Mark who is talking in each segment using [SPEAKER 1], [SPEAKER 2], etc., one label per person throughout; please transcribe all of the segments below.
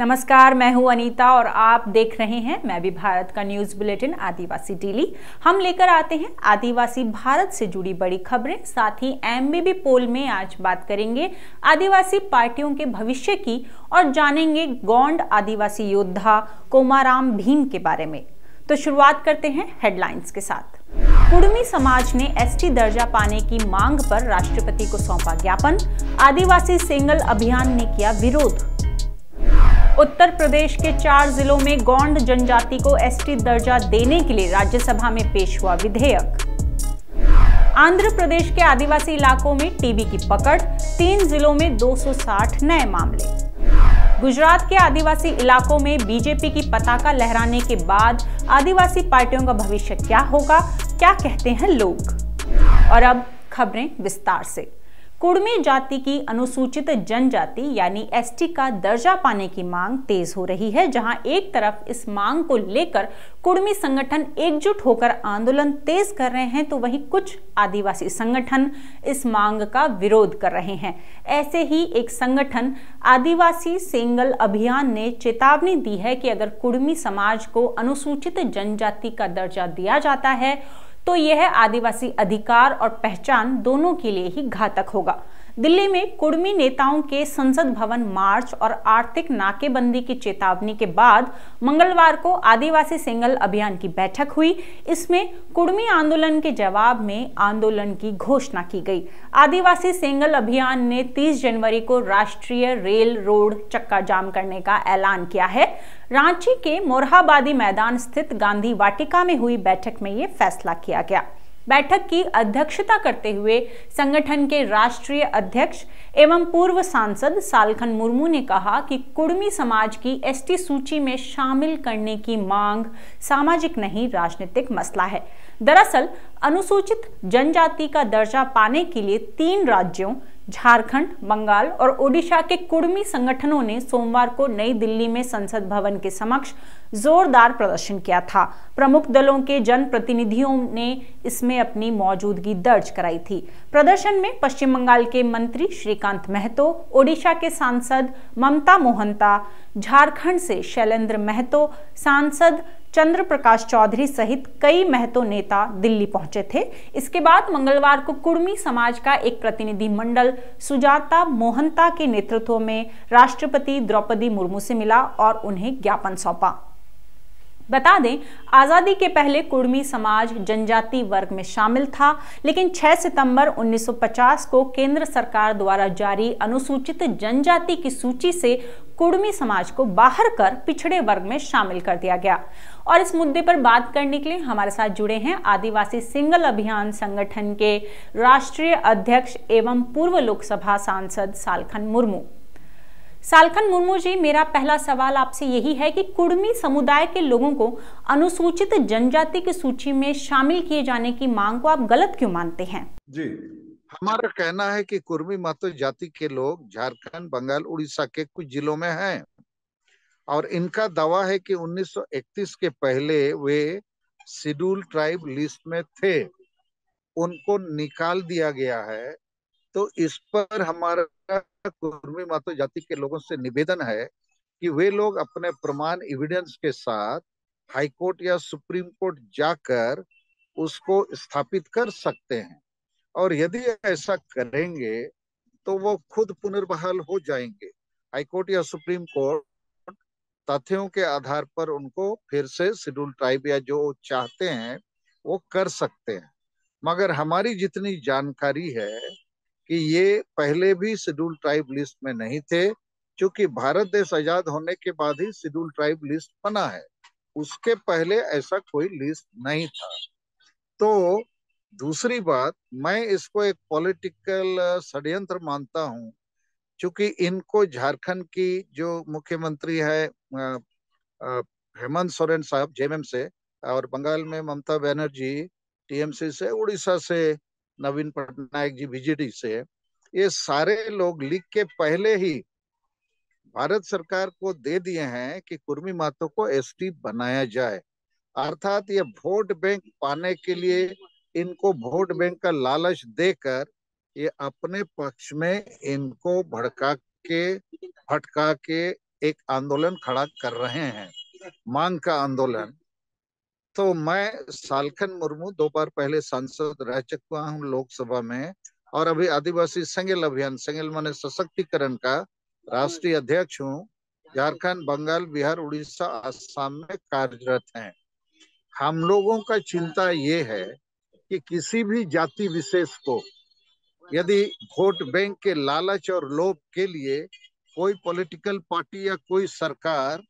[SPEAKER 1] नमस्कार मैं हूं अनीता और आप देख रहे हैं मैं भी भारत का न्यूज बुलेटिन आदिवासी डेली हम लेकर आते हैं आदिवासी भारत से जुड़ी बड़ी खबरें साथ ही एमबीबी पोल में आज बात करेंगे आदिवासी पार्टियों के भविष्य की और जानेंगे गौंड आदिवासी योद्धा कोमाराम भीम के बारे में तो शुरुआत करते हैं हेडलाइंस के साथ कुड़मी समाज ने एसटी दर्जा पाने की मांग पर राष्ट्रपति को सौंपा ज्ञापन आदिवासी सिंगल अभियान ने किया विरोध उत्तर प्रदेश के चार जिलों में गौंड जनजाति को एसटी दर्जा देने के लिए राज्यसभा में पेश हुआ विधेयक आंध्र प्रदेश के आदिवासी इलाकों में टीबी की पकड़ तीन जिलों में 260 नए मामले गुजरात के आदिवासी इलाकों में बीजेपी की पताका लहराने के बाद आदिवासी पार्टियों का भविष्य क्या होगा क्या कहते हैं लोग और अब खबरें विस्तार से कुड़मी जाति की अनुसूचित जनजाति यानी एसटी का दर्जा पाने की मांग तेज हो रही है जहां एक तरफ इस मांग को लेकर कुड़मी संगठन एकजुट होकर आंदोलन तेज कर रहे हैं तो वहीं कुछ आदिवासी संगठन इस मांग का विरोध कर रहे हैं ऐसे ही एक संगठन आदिवासी सेंगल अभियान ने चेतावनी दी है कि अगर कुड़मी समाज को अनुसूचित जनजाति का दर्जा दिया जाता है तो यह आदिवासी अधिकार और पहचान दोनों के लिए ही घातक होगा दिल्ली में कुर्मी नेताओं के संसद भवन मार्च और आर्थिक नाकेबंदी की चेतावनी के बाद मंगलवार को आदिवासी सिंगल अभियान की बैठक हुई इसमें कुर्मी आंदोलन के जवाब में आंदोलन की घोषणा की गई आदिवासी सिंगल अभियान ने 30 जनवरी को राष्ट्रीय रेल रोड चक्का जाम करने का ऐलान किया है रांची के मोरहाबादी मैदान स्थित गांधी वाटिका में हुई बैठक में ये फैसला किया गया बैठक की अध्यक्षता करते हुए संगठन के राष्ट्रीय अध्यक्ष एवं पूर्व सांसद सालखन मुर्मू ने कहा कि कुड़मी समाज की एसटी सूची में शामिल करने की मांग सामाजिक नहीं राजनीतिक मसला है दरअसल अनुसूचित जनजाति का दर्जा पाने के लिए तीन राज्यों झारखंड बंगाल और ओडिशा के कुड़मी संगठनों ने सोमवार को नई दिल्ली में संसद भवन के समक्ष जोरदार प्रदर्शन किया था प्रमुख दलों के जनप्रतिनिधियों ने इसमें अपनी मौजूदगी दर्ज कराई थी प्रदर्शन में पश्चिम बंगाल के मंत्री श्रीकांत महतो ओडिशा के सांसद ममता मोहंता झारखंड से शैलेंद्र महतो सांसद चंद्र प्रकाश चौधरी सहित कई महतो नेता दिल्ली पहुंचे थे इसके बाद मंगलवार को कुर्मी समाज का एक प्रतिनिधि मंडल सुजाता मोहंता के नेतृत्व में राष्ट्रपति द्रौपदी मुर्मू से मिला और उन्हें ज्ञापन सौंपा बता दें आज़ादी के पहले कुर्मी समाज जनजाति वर्ग में शामिल था लेकिन 6 सितंबर 1950 को केंद्र सरकार द्वारा जारी अनुसूचित जनजाति की सूची से कुर्मी समाज को बाहर कर पिछड़े वर्ग में शामिल कर दिया गया और इस मुद्दे पर बात करने के लिए हमारे साथ जुड़े हैं आदिवासी सिंगल अभियान संगठन के राष्ट्रीय अध्यक्ष एवं पूर्व लोकसभा सांसद सालखन मुर्मू सालखन मुर्मू जी मेरा पहला सवाल आपसे यही है कि कुर्मी समुदाय के लोगों को अनुसूचित जनजाति की सूची में शामिल किए जाने की मांग को आप गलत क्यों मानते हैं
[SPEAKER 2] जी हमारा कहना है कि कुर्मी मातो जाति के लोग झारखंड बंगाल उड़ीसा के कुछ जिलों में हैं और इनका दावा है कि 1931 के पहले वे शेड्यूल ट्राइब लिस्ट में थे उनको निकाल दिया गया है तो इस पर हमारा तक कुर्मी मातो जाति के लोगों से निवेदन है कि वे लोग अपने प्रमाण एविडेंस के साथ हाई कोर्ट या सुप्रीम कोर्ट जाकर उसको स्थापित कर सकते हैं और यदि ऐसा करेंगे तो वो खुद पुनर्बहाल हो जाएंगे हाई कोर्ट या सुप्रीम कोर्ट तथ्यों के आधार पर उनको फिर से शेड्यूल ट्राइब या जो चाहते हैं वो कर सकते हैं मगर हमारी जितनी जानकारी है कि ये पहले भी शेड्यूल ट्राइब लिस्ट में नहीं थे क्योंकि भारत देश आजाद होने के बाद ही शेड्यूल ट्राइब लिस्ट बना है उसके पहले ऐसा कोई लिस्ट नहीं था तो दूसरी बात मैं इसको एक पॉलिटिकल षड्यंत्र मानता हूं क्योंकि इनको झारखंड की जो मुख्यमंत्री है हेमंत सोरेन साहब जेएमएम से और बंगाल में ममता बनर्जी टीएमसी से उड़ीसा से नवीन पटनायक जी बीजेडी से ये सारे लोग लिख के पहले ही भारत सरकार को दे दिए हैं कि कुर्मी मातो को एसटी बनाया जाए अर्थात ये वोट बैंक पाने के लिए इनको वोट बैंक का लालच देकर ये अपने पक्ष में इनको भड़का के भटका के एक आंदोलन खड़ा कर रहे हैं मांग का आंदोलन तो मैं सालखन मुर्मू दो बार पहले सांसद रह चुका हूँ लोकसभा में और अभी आदिवासी संगल अभियान संगल माने सशक्तिकरण का राष्ट्रीय अध्यक्ष हूँ झारखंड बंगाल बिहार उड़ीसा आसाम में कार्यरत हैं हम लोगों का चिंता ये है कि किसी भी जाति विशेष को यदि वोट बैंक के लालच और लोभ के लिए कोई पॉलिटिकल पार्टी या कोई सरकार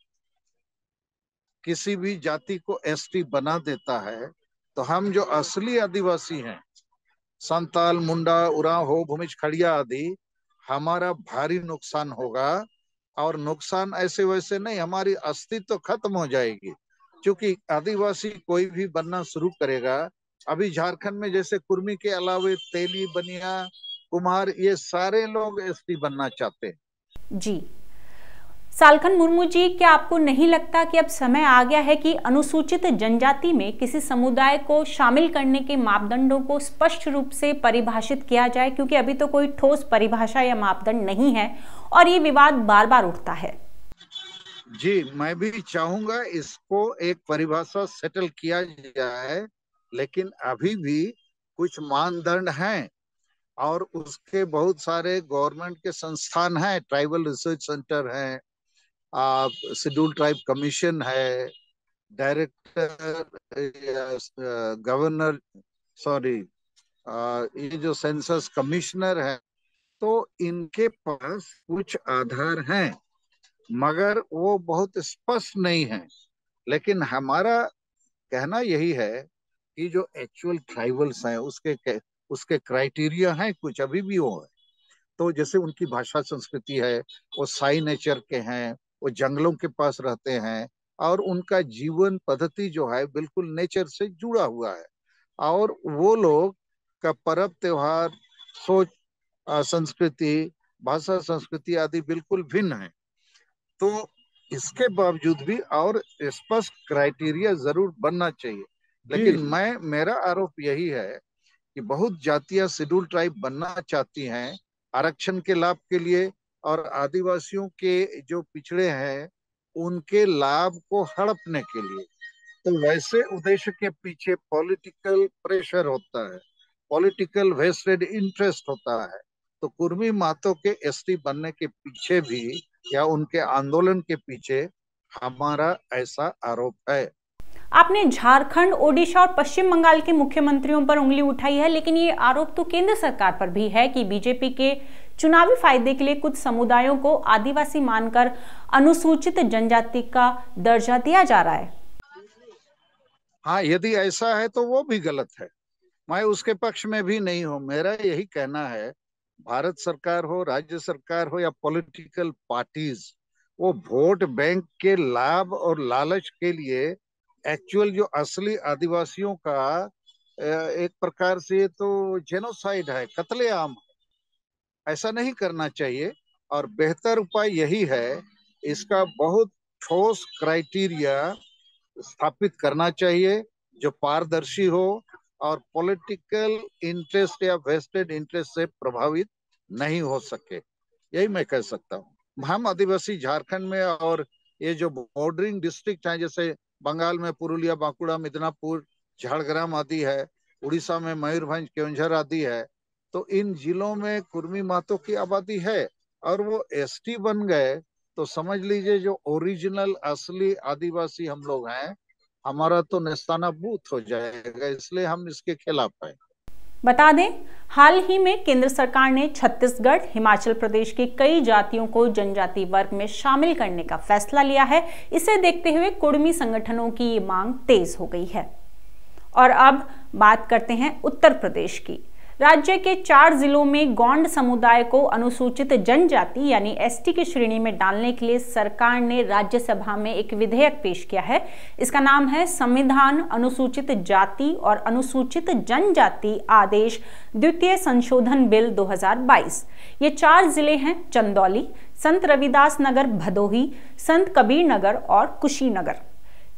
[SPEAKER 2] किसी भी जाति को एसटी बना देता है तो हम जो असली आदिवासी हैं संताल मुंडा उराव हो भूमिज खड़िया आदि हमारा भारी नुकसान होगा और नुकसान ऐसे वैसे नहीं हमारी अस्तित्व तो खत्म हो जाएगी क्योंकि आदिवासी कोई भी बनना शुरू करेगा अभी झारखंड में जैसे कुर्मी के अलावे तेली बनिया कुमार ये सारे लोग एसटी बनना चाहते हैं जी
[SPEAKER 1] सालखन मुर्मू जी क्या आपको नहीं लगता कि अब समय आ गया है कि अनुसूचित जनजाति में किसी समुदाय को शामिल करने के मापदंडों को स्पष्ट रूप से परिभाषित किया जाए क्योंकि अभी तो कोई ठोस परिभाषा या मापदंड नहीं है और ये विवाद बार बार उठता है
[SPEAKER 2] जी मैं भी चाहूंगा इसको एक परिभाषा सेटल किया जाए लेकिन अभी भी कुछ मानदंड हैं और उसके बहुत सारे गवर्नमेंट के संस्थान हैं ट्राइबल रिसर्च सेंटर हैं शेड्यूल ट्राइब कमीशन है डायरेक्टर गवर्नर सॉरी ये जो सेंसस कमिश्नर है तो इनके पास कुछ आधार हैं मगर वो बहुत स्पष्ट नहीं है लेकिन हमारा कहना यही है कि जो एक्चुअल ट्राइबल्स हैं उसके उसके क्राइटेरिया हैं कुछ अभी भी वो है तो जैसे उनकी भाषा संस्कृति है वो साई नेचर के हैं वो जंगलों के पास रहते हैं और उनका जीवन पद्धति जो है बिल्कुल नेचर से जुड़ा हुआ है और वो लोग का पर्व त्योहार सोच संस्कृति भाषा संस्कृति आदि बिल्कुल भिन्न है तो इसके बावजूद भी और स्पष्ट क्राइटेरिया जरूर बनना चाहिए लेकिन मैं मेरा आरोप यही है कि बहुत जातियां शेड्यूल ट्राइब बनना चाहती हैं आरक्षण के लाभ के लिए और आदिवासियों के जो पिछड़े हैं उनके लाभ को हड़पने के लिए तो वैसे उद्देश्य के पीछे पॉलिटिकल प्रेशर होता है पॉलिटिकल वेस्टेड इंटरेस्ट होता है तो कुर्मी मातो के एसटी बनने के पीछे भी या उनके आंदोलन के पीछे
[SPEAKER 1] हमारा ऐसा आरोप है आपने झारखंड ओडिशा और पश्चिम बंगाल के मुख्यमंत्रियों पर उंगली उठाई है लेकिन ये आरोप तो केंद्र सरकार पर भी है कि बीजेपी के चुनावी फायदे के लिए कुछ समुदायों को आदिवासी मानकर अनुसूचित जनजाति का दर्जा दिया जा रहा है
[SPEAKER 2] हाँ यदि ऐसा है तो वो भी गलत है मैं उसके पक्ष में भी नहीं हूँ मेरा यही कहना है भारत सरकार हो राज्य सरकार हो या पॉलिटिकल पार्टीज वो वोट बैंक के लाभ और लालच के लिए एक्चुअल जो असली आदिवासियों का एक प्रकार से तो जेनोसाइड है कतलेआम है ऐसा नहीं करना चाहिए और बेहतर उपाय यही है इसका बहुत ठोस क्राइटेरिया स्थापित करना चाहिए जो पारदर्शी हो और पॉलिटिकल इंटरेस्ट या वेस्टेड इंटरेस्ट से प्रभावित नहीं हो सके यही मैं कह सकता हूँ हम आदिवासी झारखंड में और ये जो बॉर्डरिंग डिस्ट्रिक्ट है जैसे बंगाल में पुरुलिया बांकुड़ा मिदनापुर झाड़ग्राम आदि है उड़ीसा में मयूरभंज केवंझर आदि है तो इन जिलों में कुर्मी मातों की आबादी है और वो एसटी बन गए तो समझ लीजिए जो ओरिजिनल असली आदिवासी हम लोग हैं हमारा तो निस्ताना बूथ हो जाएगा इसलिए हम इसके खिलाफ है
[SPEAKER 1] बता दें हाल ही में केंद्र सरकार ने छत्तीसगढ़ हिमाचल प्रदेश की कई जातियों को जनजाति वर्ग में शामिल करने का फैसला लिया है इसे देखते हुए कुर्मी संगठनों की मांग तेज हो गई है और अब बात करते हैं उत्तर प्रदेश की राज्य के चार जिलों में गौंड समुदाय को अनुसूचित जनजाति यानी एसटी की श्रेणी में डालने के लिए सरकार ने राज्यसभा में एक विधेयक पेश किया है इसका नाम है संविधान अनुसूचित जाति और अनुसूचित जनजाति आदेश द्वितीय संशोधन बिल 2022 ये चार जिले हैं चंदौली संत रविदास नगर भदोही संत कबीर नगर और कुशीनगर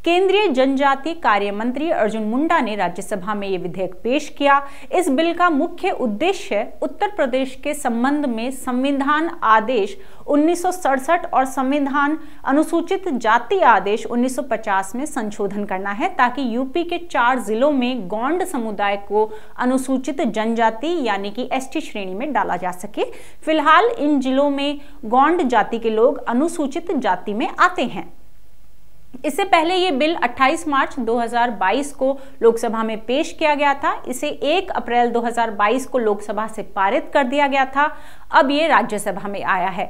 [SPEAKER 1] केंद्रीय जनजातीय कार्य मंत्री अर्जुन मुंडा ने राज्यसभा में ये विधेयक पेश किया इस बिल का मुख्य उद्देश्य उत्तर प्रदेश के संबंध में संविधान आदेश उन्नीस और संविधान अनुसूचित जाति आदेश 1950 में संशोधन करना है ताकि यूपी के चार जिलों में गौंड समुदाय को अनुसूचित जनजाति यानी कि एस श्रेणी में डाला जा सके फिलहाल इन जिलों में गौंड जाति के लोग अनुसूचित जाति में आते हैं इससे पहले ये बिल 28 मार्च 2022 को लोकसभा में पेश किया गया था इसे 1 अप्रैल 2022 को लोकसभा से पारित कर दिया गया था अब ये राज्यसभा में आया है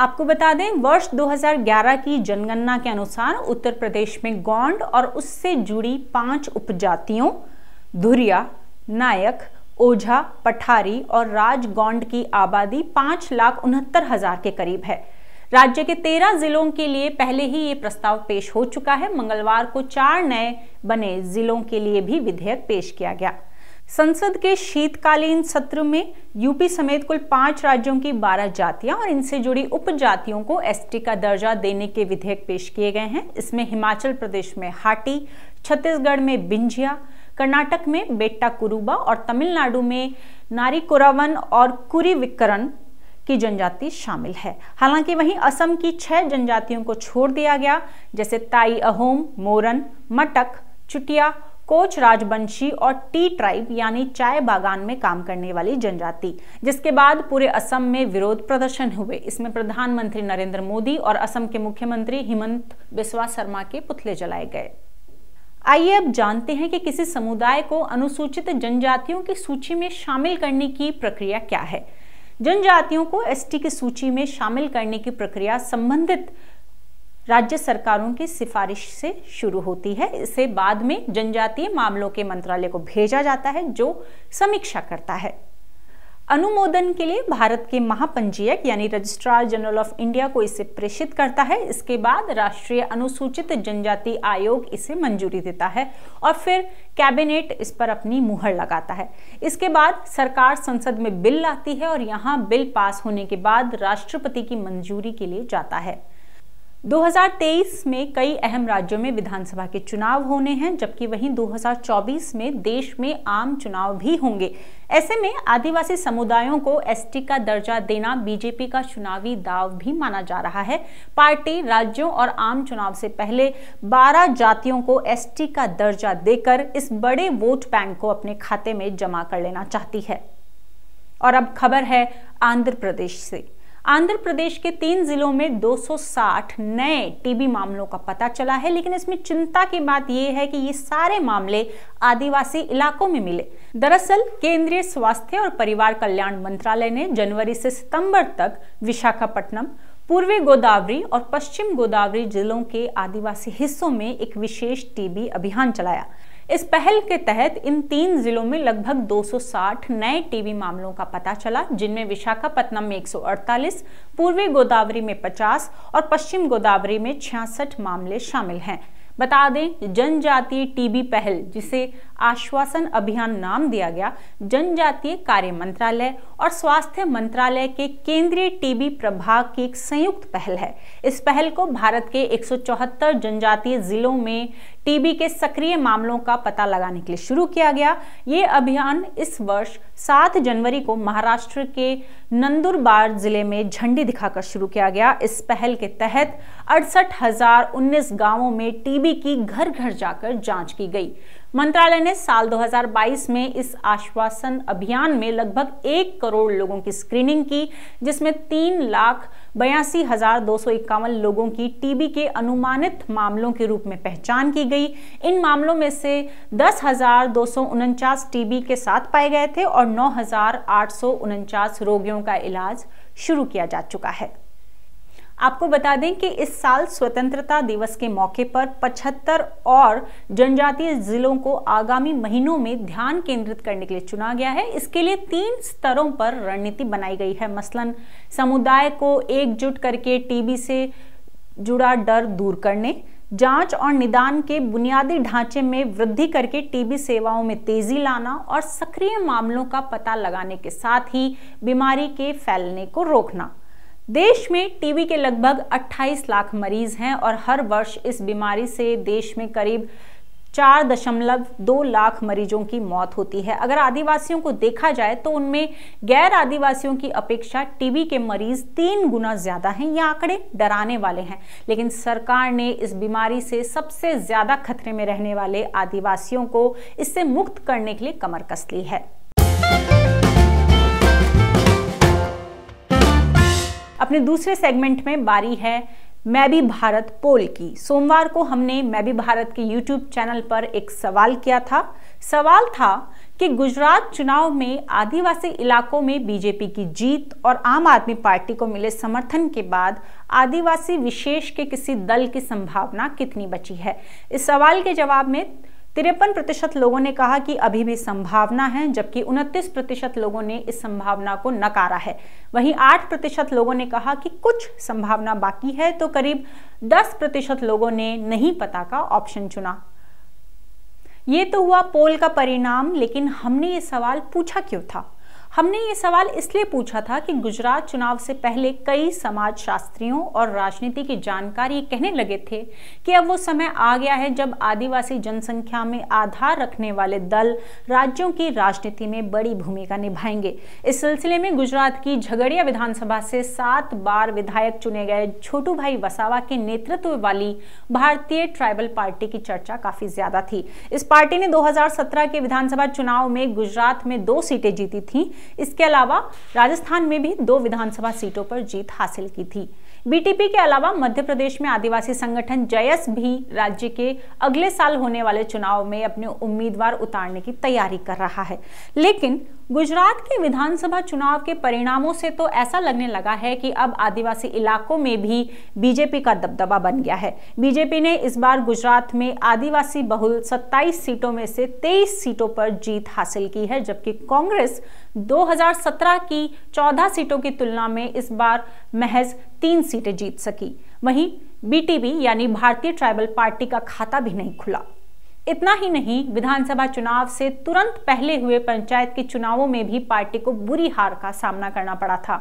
[SPEAKER 1] आपको बता दें वर्ष 2011 की जनगणना के अनुसार उत्तर प्रदेश में गौंड और उससे जुड़ी पांच उपजातियों धुरिया नायक ओझा पठारी और राजगौंड की आबादी पांच लाख उनहत्तर हजार के करीब है राज्य के तेरह जिलों के लिए पहले ही ये प्रस्ताव पेश हो चुका है मंगलवार को चार नए बने जिलों के लिए भी विधेयक पेश किया गया संसद के शीतकालीन सत्र में यूपी समेत कुल पांच राज्यों की बारह जातियां और इनसे जुड़ी उपजातियों को एसटी का दर्जा देने के विधेयक पेश किए गए हैं इसमें हिमाचल प्रदेश में हाटी छत्तीसगढ़ में बिंझिया कर्नाटक में बेट्टा कुरुबा और तमिलनाडु में नारी कुरावन और कुरी विकरण की जनजाति शामिल है हालांकि वहीं असम की छह जनजातियों को छोड़ दिया गया जैसे ताई अहोम मोरन मटक चुटिया कोच राजवंशी और टी ट्राइब यानी चाय बागान में काम करने वाली जनजाति जिसके बाद पूरे असम में विरोध प्रदर्शन हुए इसमें प्रधानमंत्री नरेंद्र मोदी और असम के मुख्यमंत्री हिमंत बिस्वा शर्मा के पुतले जलाए गए आइए अब जानते हैं कि किसी समुदाय को अनुसूचित जनजातियों की सूची में शामिल करने की प्रक्रिया क्या है जनजातियों को एसटी की सूची में शामिल करने की प्रक्रिया संबंधित राज्य सरकारों की सिफारिश से शुरू होती है इसे बाद में जनजातीय मामलों के मंत्रालय को भेजा जाता है जो समीक्षा करता है अनुमोदन के लिए भारत के महापंजीयक यानी रजिस्ट्रार जनरल ऑफ इंडिया को इसे प्रेषित करता है इसके बाद राष्ट्रीय अनुसूचित जनजाति आयोग इसे मंजूरी देता है और फिर कैबिनेट इस पर अपनी मुहर लगाता है इसके बाद सरकार संसद में बिल लाती है और यहाँ बिल पास होने के बाद राष्ट्रपति की मंजूरी के लिए जाता है 2023 में कई अहम राज्यों में विधानसभा के चुनाव होने हैं जबकि वहीं 2024 में देश में आम चुनाव भी होंगे ऐसे में आदिवासी समुदायों को एसटी का दर्जा देना बीजेपी का चुनावी दाव भी माना जा रहा है पार्टी राज्यों और आम चुनाव से पहले 12 जातियों को एसटी का दर्जा देकर इस बड़े वोट बैंक को अपने खाते में जमा कर लेना चाहती है और अब खबर है आंध्र प्रदेश से आंध्र प्रदेश के तीन जिलों में 260 नए टीबी मामलों का पता चला है लेकिन इसमें चिंता की बात यह है कि ये सारे मामले आदिवासी इलाकों में मिले दरअसल केंद्रीय स्वास्थ्य और परिवार कल्याण मंत्रालय ने जनवरी से सितंबर तक विशाखापट्टनम पूर्वी गोदावरी और पश्चिम गोदावरी जिलों के आदिवासी हिस्सों में एक विशेष टीबी अभियान चलाया इस पहल के तहत इन तीन जिलों में लगभग 260 नए टीबी मामलों का पता चला जिनमें विशाखापट्टनम में 148, पूर्वी गोदावरी में 50 और पश्चिम गोदावरी में 66 मामले शामिल हैं बता दें जनजातीय टीबी पहल जिसे आश्वासन अभियान नाम दिया गया जनजातीय कार्य मंत्रालय और स्वास्थ्य मंत्रालय के केंद्रीय टीबी प्रभाग की एक संयुक्त पहल है इस पहल को भारत के 174 जनजातीय जिलों में टीबी के सक्रिय मामलों का पता लगाने के लिए शुरू किया गया ये अभियान इस वर्ष 7 जनवरी को महाराष्ट्र के नंदुरबार जिले में झंडी दिखाकर शुरू किया गया इस पहल के तहत अड़सठ गांवों में टीबी की घर घर जाकर जांच की गई मंत्रालय ने साल 2022 में इस आश्वासन अभियान में लगभग एक करोड़ लोगों की स्क्रीनिंग की जिसमें तीन लाख बयासी हजार दो सौ इक्यावन लोगों की टीबी के अनुमानित मामलों के रूप में पहचान की गई इन मामलों में से दस हजार दो सौ उनचास टीबी के साथ पाए गए थे और नौ हजार आठ सौ उनचास रोगियों का इलाज शुरू किया जा चुका है आपको बता दें कि इस साल स्वतंत्रता दिवस के मौके पर 75 और जनजातीय जिलों को आगामी महीनों में ध्यान केंद्रित करने के लिए चुना गया है इसके लिए तीन स्तरों पर रणनीति बनाई गई है मसलन समुदाय को एकजुट करके टीबी से जुड़ा डर दूर करने जांच और निदान के बुनियादी ढांचे में वृद्धि करके टीबी सेवाओं में तेजी लाना और सक्रिय मामलों का पता लगाने के साथ ही बीमारी के फैलने को रोकना देश में टीबी के लगभग 28 लाख मरीज हैं और हर वर्ष इस बीमारी से देश में करीब चार दशमलव दो लाख मरीजों की मौत होती है अगर आदिवासियों को देखा जाए तो उनमें गैर आदिवासियों की अपेक्षा टीबी के मरीज तीन गुना ज़्यादा हैं ये आंकड़े डराने वाले हैं लेकिन सरकार ने इस बीमारी से सबसे ज़्यादा खतरे में रहने वाले आदिवासियों को इससे मुक्त करने के लिए कमर कस ली है अपने दूसरे सेगमेंट में बारी है मैं भी भारत पोल की सोमवार को हमने मैं भी भारत के यूट्यूब चैनल पर एक सवाल किया था सवाल था कि गुजरात चुनाव में आदिवासी इलाकों में बीजेपी की जीत और आम आदमी पार्टी को मिले समर्थन के बाद आदिवासी विशेष के किसी दल की संभावना कितनी बची है इस सवाल के जवाब में तिरपन प्रतिशत लोगों ने कहा कि अभी भी संभावना है जबकि उनतीस प्रतिशत लोगों ने इस संभावना को नकारा है वहीं आठ प्रतिशत लोगों ने कहा कि कुछ संभावना बाकी है तो करीब दस प्रतिशत लोगों ने नहीं पता का ऑप्शन चुना ये तो हुआ पोल का परिणाम लेकिन हमने ये सवाल पूछा क्यों था हमने ये सवाल इसलिए पूछा था कि गुजरात चुनाव से पहले कई समाज शास्त्रियों और राजनीति के जानकार ये कहने लगे थे कि अब वो समय आ गया है जब आदिवासी जनसंख्या में आधार रखने वाले दल राज्यों की राजनीति में बड़ी भूमिका निभाएंगे इस सिलसिले में गुजरात की झगड़िया विधानसभा से सात बार विधायक चुने गए छोटू भाई वसावा के नेतृत्व वाली भारतीय ट्राइबल पार्टी की चर्चा काफी ज्यादा थी इस पार्टी ने दो के विधानसभा चुनाव में गुजरात में दो सीटें जीती थी इसके अलावा राजस्थान में भी दो विधानसभा सीटों पर जीत हासिल की थी बीटीपी के अलावा मध्य प्रदेश में आदिवासी संगठन जयस भी राज्य के अगले साल होने वाले चुनाव में अपने उम्मीदवार उतारने की तैयारी कर रहा है लेकिन गुजरात के विधानसभा चुनाव के परिणामों से तो ऐसा लगने लगा है कि अब आदिवासी इलाकों में भी बीजेपी का दबदबा बन गया है बीजेपी ने इस बार गुजरात में आदिवासी बहुल 27 सीटों में से 23 सीटों पर जीत हासिल की है जबकि कांग्रेस 2017 की 14 सीटों की तुलना में इस बार महज तीन सीटें जीत सकी वहीं बीटीबी यानी भारतीय ट्राइबल पार्टी का खाता भी नहीं खुला इतना ही नहीं विधानसभा चुनाव से तुरंत पहले हुए पंचायत के चुनावों में भी पार्टी को बुरी हार का सामना करना पड़ा था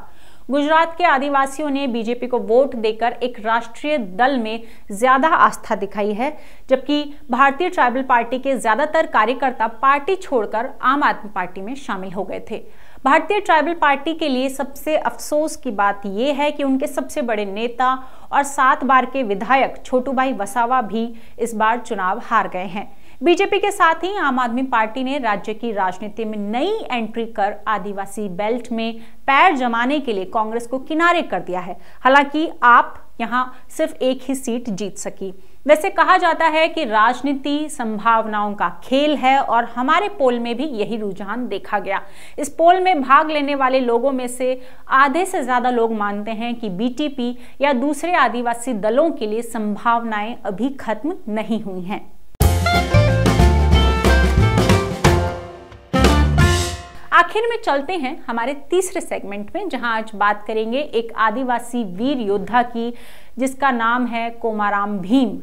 [SPEAKER 1] गुजरात के आदिवासियों ने बीजेपी को वोट देकर एक राष्ट्रीय दल में ज्यादा आस्था दिखाई है जबकि भारतीय ट्राइबल पार्टी के ज्यादातर कार्यकर्ता पार्टी छोड़कर आम आदमी पार्टी में शामिल हो गए थे भारतीय ट्राइबल पार्टी के लिए सबसे अफसोस की बात यह है कि उनके सबसे बड़े नेता और सात बार के विधायक छोटू भाई वसावा भी इस बार चुनाव हार गए हैं बीजेपी के साथ ही आम आदमी पार्टी ने राज्य की राजनीति में नई एंट्री कर आदिवासी बेल्ट में पैर जमाने के लिए कांग्रेस को किनारे कर दिया है हालांकि आप यहां सिर्फ एक ही सीट जीत सकी वैसे कहा जाता है कि राजनीति संभावनाओं का खेल है और हमारे पोल में भी यही रुझान देखा गया इस पोल में भाग लेने वाले लोगों में से आधे से ज़्यादा लोग मानते हैं कि बीटीपी या दूसरे आदिवासी दलों के लिए संभावनाएं अभी खत्म नहीं हुई हैं आखिर में चलते हैं हमारे तीसरे सेगमेंट में जहां आज बात करेंगे एक आदिवासी वीर योद्धा की जिसका नाम है कोमाराम भीम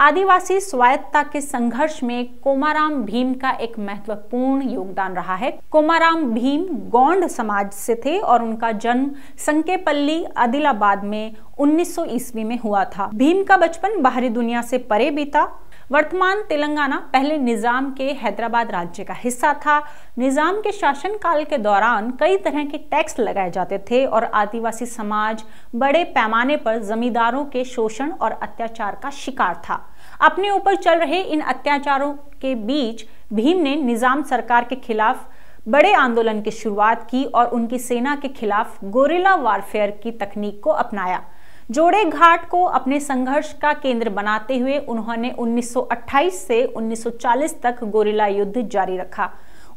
[SPEAKER 1] आदिवासी स्वायत्ता के संघर्ष में कोमाराम भीम का एक महत्वपूर्ण योगदान रहा है कोमाराम भीम गौंड समाज से थे और उनका जन्म संकेपल्ली आदिलाबाद में 1900 ईस्वी में हुआ था भीम का बचपन बाहरी दुनिया से परे बीता वर्तमान तेलंगाना पहले निज़ाम के हैदराबाद राज्य का हिस्सा था निज़ाम के शासनकाल के दौरान कई तरह के टैक्स लगाए जाते थे और आदिवासी समाज बड़े पैमाने पर जमींदारों के शोषण और अत्याचार का शिकार था अपने ऊपर चल रहे इन अत्याचारों के बीच भीम ने निज़ाम सरकार के खिलाफ बड़े आंदोलन की शुरुआत की और उनकी सेना के खिलाफ गोरिला वारफेयर की तकनीक को अपनाया जोड़े घाट को अपने संघर्ष का केंद्र बनाते हुए उन्होंने 1928 से 1940 तक गोरिला युद्ध जारी रखा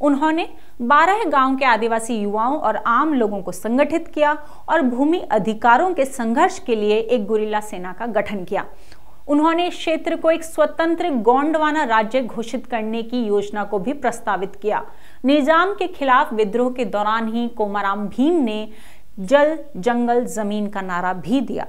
[SPEAKER 1] उन्होंने 12 गांव के आदिवासी युवाओं और आम लोगों को संगठित किया और भूमि अधिकारों के संघर्ष के लिए एक गोरिला सेना का गठन किया उन्होंने क्षेत्र को एक स्वतंत्र गोंडवाना राज्य घोषित करने की योजना को भी प्रस्तावित किया निजाम के खिलाफ विद्रोह के दौरान ही कोमाराम भीम ने जल जंगल जमीन का नारा भी दिया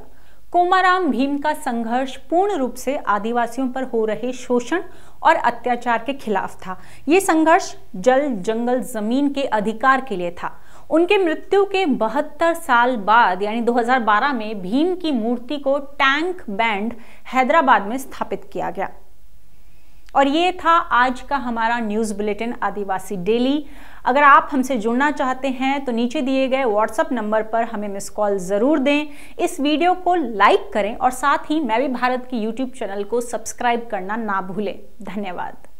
[SPEAKER 1] कोमाराम भीम का संघर्ष पूर्ण रूप से आदिवासियों पर हो रहे शोषण और अत्याचार के खिलाफ था ये संघर्ष जल जंगल जमीन के अधिकार के लिए था उनके मृत्यु के बहत्तर साल बाद यानी 2012 में भीम की मूर्ति को टैंक बैंड हैदराबाद में स्थापित किया गया और ये था आज का हमारा न्यूज़ बुलेटिन आदिवासी डेली अगर आप हमसे जुड़ना चाहते हैं तो नीचे दिए गए व्हाट्सअप नंबर पर हमें मिस कॉल ज़रूर दें इस वीडियो को लाइक करें और साथ ही मैं भी भारत की यूट्यूब चैनल को सब्सक्राइब करना ना भूलें धन्यवाद